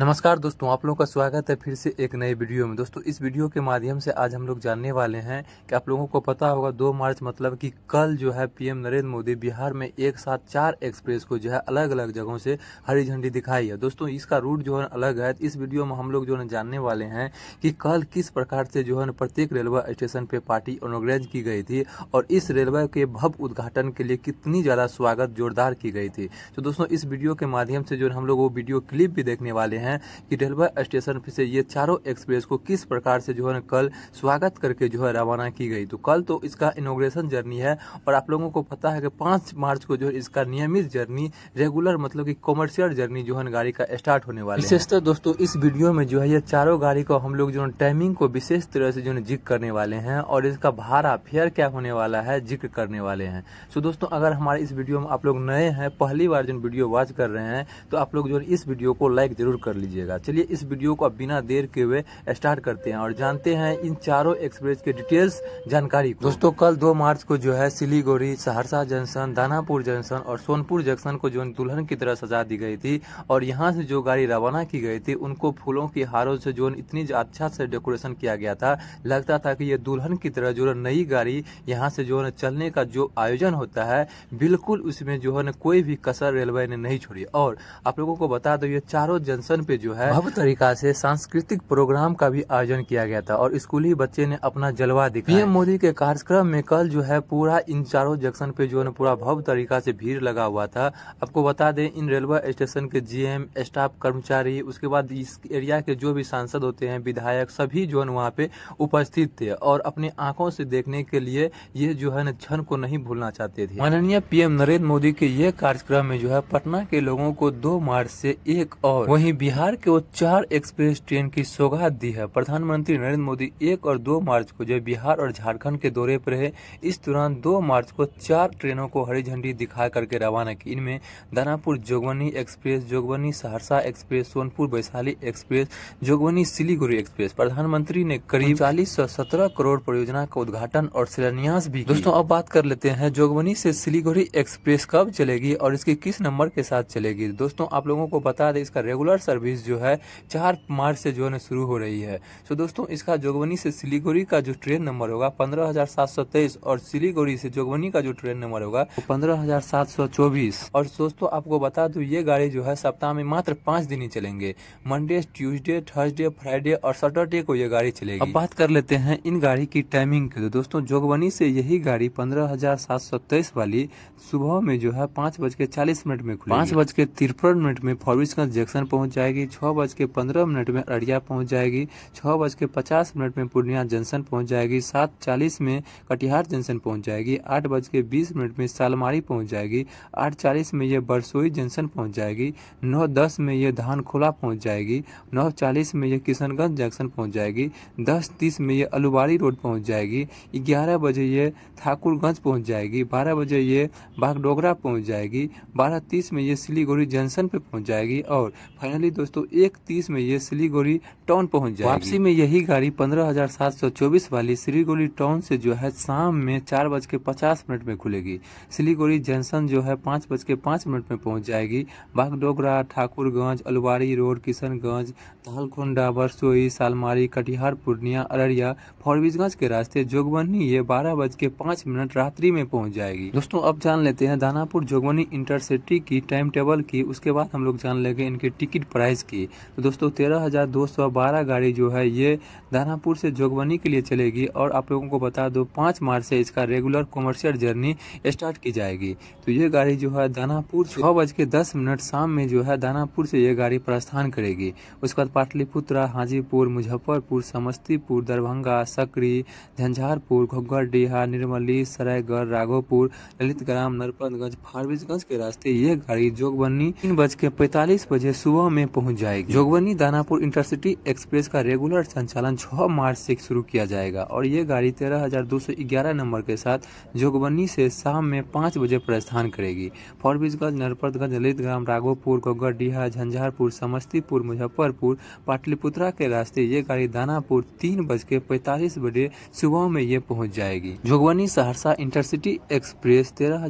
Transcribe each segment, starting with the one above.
नमस्कार दोस्तों आप लोगों का स्वागत है फिर से एक नए वीडियो में दोस्तों इस वीडियो के माध्यम से आज हम लोग जानने वाले हैं कि आप लोगों को पता होगा दो मार्च मतलब कि कल जो है पीएम नरेंद्र मोदी बिहार में एक साथ चार एक्सप्रेस को जो है अलग अलग जगहों से हरी झंडी दिखाई है दोस्तों इसका रूट जो है अलग है इस वीडियो में हम लोग जो है जानने वाले हैं कि कल किस प्रकार से जो है प्रत्येक रेलवे स्टेशन पर पार्टी ऑनोग्रेज की गई थी और इस रेलवे के भव्य उद्घाटन के लिए कितनी ज़्यादा स्वागत जोरदार की गई थी तो दोस्तों इस वीडियो के माध्यम से जो हम लोग वो वीडियो क्लिप भी देखने वाले हैं हैं कि रेलवे स्टेशन से ये चारों एक्सप्रेस को किस प्रकार से जो है कल स्वागत करके जो है रवाना की गई तो कल तो इसका इनोग्रेशन जर्नी है और आप लोगों को पता है कि पाँच मार्च को जो है इसका नियमित जर्नी रेगुलर मतलब की कॉमर्शियल जर्नी जो है गाड़ी का स्टार्ट होने वाला विशेषतः दोस्तों इस वीडियो में जो है ये चारों गाड़ी को हम लोग जो है टाइमिंग को विशेष तरह से जो है जिक्र करने वाले हैं और इसका भाड़ा फेयर क्या होने वाला है जिक्र करने वाले हैं सो तो दोस्तों अगर हमारे इस वीडियो में आप लोग नए हैं पहली बार जो वीडियो वॉच कर रहे हैं तो आप लोग जो है इस वीडियो को लाइक जरूर कर लीजिएगा चलिए इस वीडियो को अब बिना देर के हुए स्टार्ट करते हैं और जानते हैं इन चारों एक्सप्रेस के डिटेल्स जानकारी दोस्तों कल दो मार्च को जो है सिलीगुड़ी सहरसा जंक्शन दानापुर जंक्शन और सोनपुर जंक्शन को जो दुल्हन की तरह सजा दी गई थी और यहाँ से जो गाड़ी रवाना की गई थी उनको फूलों की हारों से जो इतनी अच्छा से डेकोरेशन किया गया था लगता था कि ये दुल्हन की तरह जो नई गाड़ी यहाँ से जो है चलने का जो आयोजन होता है बिल्कुल उसमें जो है कोई भी कसर रेलवे ने नहीं छोड़ी और आप लोगों को बता दो ये चारों जंक्शन आयोजन पे जो है भव्य तरीका से सांस्कृतिक प्रोग्राम का भी आयोजन किया गया था और स्कूली बच्चे ने अपना जलवा दिखाया पीएम मोदी के कार्यक्रम में कल जो है पूरा इन चारों जंक्शन पे जो है पूरा भव्य तरीका से भीड़ लगा हुआ था आपको बता दें इन रेलवे स्टेशन के जीएम स्टाफ कर्मचारी उसके बाद इस एरिया के जो भी सांसद होते हैं विधायक सभी जो है वहाँ पे उपस्थित थे और अपनी आंखों से देखने के लिए ये जो है क्षण को नहीं भूलना चाहते थे माननीय पीएम नरेंद्र मोदी के ये कार्यक्रम में जो है पटना के लोगों को दो मार्च से एक और वहीं बिहार बिहार के वो चार एक्सप्रेस ट्रेन की सौगात दी है प्रधानमंत्री नरेंद्र मोदी एक और दो मार्च को जो बिहार और झारखंड के दौरे पर है इस दौरान दो मार्च को चार ट्रेनों को हरी झंडी दिखा करके रवाना की इनमें Danapur Jogbani express Jogbani Saharsa express Sonpur Vaishali express Jogbani Siliguri express प्रधानमंत्री ने करीब चालीस सत्रह करोड़ परियोजना का उद्घाटन और शिलान्यास भी दोस्तों अब बात कर लेते हैं जोगवनी से सिलीगुड़ी एक्सप्रेस कब चलेगी और इसकी किस नंबर के साथ चलेगी दोस्तों आप लोगों को बता दें इसका रेगुलर सर्विस सर्विस जो है चार मार्च से जो है शुरू हो रही है तो दोस्तों इसका जोगबनी से सिलीगुड़ी का जो ट्रेन नंबर होगा पंद्रह हजार सात सौ तेईस और सिलीगुड़ी से जोगबनी का जो ट्रेन नंबर होगा वो पंद्रह हजार सात सौ चौबीस और दोस्तों आपको बता दू ये गाड़ी जो है सप्ताह में मात्र पाँच दिन ही चलेंगे मंडे ट्यूजडे थर्सडे फ्राइडे और सैटरडे को ये गाड़ी चलेगी अब बात कर लेते हैं इन गाड़ी की टाइमिंग की तो दोस्तों जोगबनी से यही गाड़ी पंद्रह हजार सात सौ तेईस वाली सुबह में जो है पाँच बज के चालीस मिनट में खुलेगी पाँच बज के तिरपन मिनट में फॉरबिसगंज जंक्शन पहुँच जाएगी जाएगी छः बज के पंद्रह मिनट में अररिया पहुंच जाएगी छः बज के पचास मिनट में पूर्णिया जंक्शन पहुंच जाएगी सात चालीस में कटिहार जंक्शन पहुंच जाएगी आठ बज के बीस मिनट में सालमारी पहुंच जाएगी आठ चालीस में ये बरसोई जंक्शन पहुंच जाएगी नौ दस में ये खोला पहुँच जाएगी नौ चालीस में ये किशनगंज जंक्शन पहुँच जाएगी दस तीस में ये अलुबाड़ी रोड पहुँच जाएगी ग्यारह बजे ये ठाकुरगंज पहुँच जाएगी बारह बजे ये बागडोगरा पहुँच जाएगी बारह तीस में ये सिलीगुड़ी जंक्शन पर पहुँच जाएगी और फाइनली दोस्तों एक तीस में ये सिलीगुड़ी टाउन पहुंच जाएगी वापसी में यही गाड़ी पंद्रह हजार सात सौ चौबीस वाली सिलीगुड़ी टाउन से जो है शाम में चार बज के पचास मिनट में खुलेगी सिलीगुड़ी जंक्शन जो है पाँच बज के पाँच मिनट में पहुंच जाएगी बागडोगरा ठाकुरगंज अलवारी रोड किशनगंज धलकुंडा बरसोई सालमारी कटिहार पूर्णिया अररिया फॉरबिसगंज के रास्ते जोगबनी ये बारह बज के पाँच मिनट रात्रि में पहुंच जाएगी दोस्तों अब जान लेते हैं दानापुर जोगबनी इंटरसिटी की टाइम टेबल की उसके बाद हम लोग जान लेंगे इनके टिकट प्राइस बाईस की तो दोस्तों तेरह हज़ार दो सौ बारह गाड़ी जो है ये दानापुर से जोगबनी के लिए चलेगी और आप लोगों को बता दो पाँच मार्च से इसका रेगुलर कॉमर्शियल जर्नी स्टार्ट की जाएगी तो ये गाड़ी जो है दानापुर छः बज के दस मिनट शाम में जो है दानापुर से ये गाड़ी प्रस्थान करेगी उसके बाद पाटलिपुत्रा हाजीपुर मुजफ्फरपुर समस्तीपुर दरभंगा सकरी झंझारपुर डीहा निर्मली सरायगढ़ राघोपुर ललित ग्राम नरपतगंज फारबिसगंज के रास्ते ये गाड़ी जोगबनी तीन बज के पैंतालीस बजे सुबह में पहुंच जाएगी जोगबनी दानापुर इंटरसिटी एक्सप्रेस का रेगुलर संचालन 6 मार्च से शुरू किया जाएगा और ये गाड़ी 13,211 नंबर के साथ जोगबनी से शाम में पाँच बजे प्रस्थान करेगी फॉरबिसगंज नरपतगंज ललितग्राम राघोपुर गोगर डीहा झंझारपुर समस्तीपुर मुजफ्फरपुर पाटलिपुत्रा के रास्ते ये गाड़ी दानापुर तीन बज के पैतालीस बजे सुबह में ये पहुँच जाएगी जोगबनी सहरसा इंटरसिटी एक्सप्रेस तेरह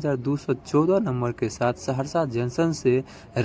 नंबर के साथ सहरसा जंक्शन से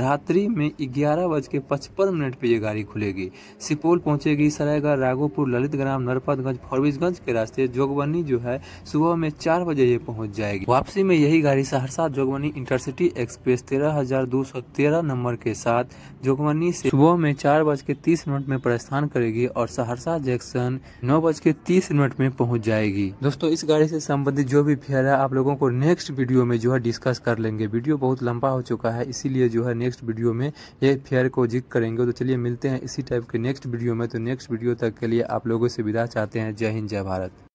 रात्रि में ग्यारह बज के पचपन मिनट पे ये गाड़ी खुलेगी सुपौल पहुंचेगी सरायगढ़ राघोपुर ललित ग्राम नरपतगंज फॉरबिसगंज के रास्ते जोगबनी जो है सुबह में चार बजे ये पहुंच जाएगी वापसी में यही गाड़ी सहरसा जोगबनी इंटरसिटी एक्सप्रेस तेरह हजार दो सौ तेरह नंबर के साथ जोगबनी से सुबह में चार बज के तीस मिनट में प्रस्थान करेगी और सहरसा जंक्शन नौ बज के तीस मिनट में पहुंच जाएगी दोस्तों इस गाड़ी से संबंधित जो भी फेयर है आप लोगों को नेक्स्ट वीडियो में जो है डिस्कस कर लेंगे वीडियो बहुत लंबा हो चुका है इसीलिए जो है नेक्स्ट वीडियो में ये फेयर को जिक्र करेंगे तो चलिए मिलते हैं इसी टाइप के नेक्स्ट वीडियो में तो नेक्स्ट वीडियो तक के लिए आप लोगों से विदा चाहते हैं जय हिंद जय भारत